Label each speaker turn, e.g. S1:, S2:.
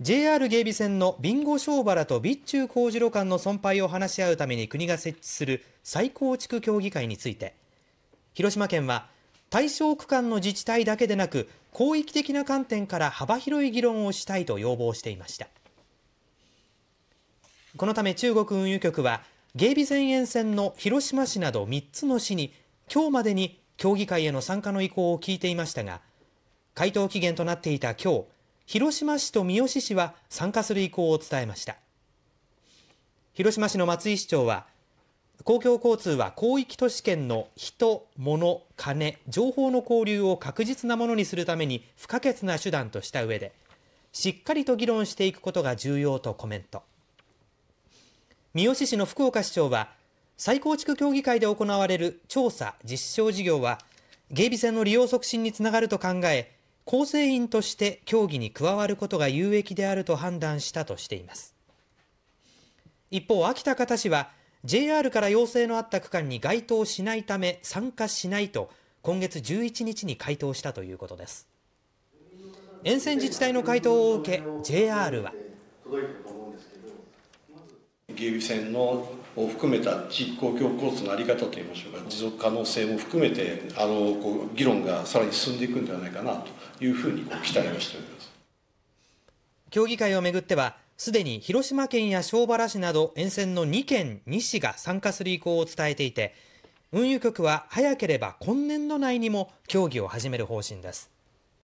S1: JR 芸備線のビンゴ庄原と備中幸次郎間の損廃を話し合うために国が設置する再構築協議会について広島県は対象区間の自治体だけでなく広域的な観点から幅広い議論をしたいと要望していましたこのため中国運輸局は芸備前沿線の広島市など3つの市に今日までに協議会への参加の意向を聞いていましたが回答期限となっていた今日広島市と三好市は参加する意向を伝えました広島市の松井市長は公共交通は広域都市圏の人、物、金、情報の交流を確実なものにするために不可欠な手段とした上でしっかりと議論していくことが重要とコメント三好市の福岡市長は再構築協議会で行われる調査・実証事業は芸備線の利用促進につながると考え構成員として協議に加わることが有益であると判断したとしています一方秋田方市は JR から要請のあった区間に該当しないため参加しないと今月11日に回答したということです沿線自治体の回答を受け JR は
S2: 芸備線のを含めた地域公共交通の在り方といいましょうか持続可能性も含めてあのこう議論がさらに進んでいくんではないかなというふうに期待をしております
S1: 協議会をめぐってはすでに広島県や庄原市など沿線の2県2市が参加する意向を伝えていて運輸局は早ければ今年度内にも協議を始める方針です。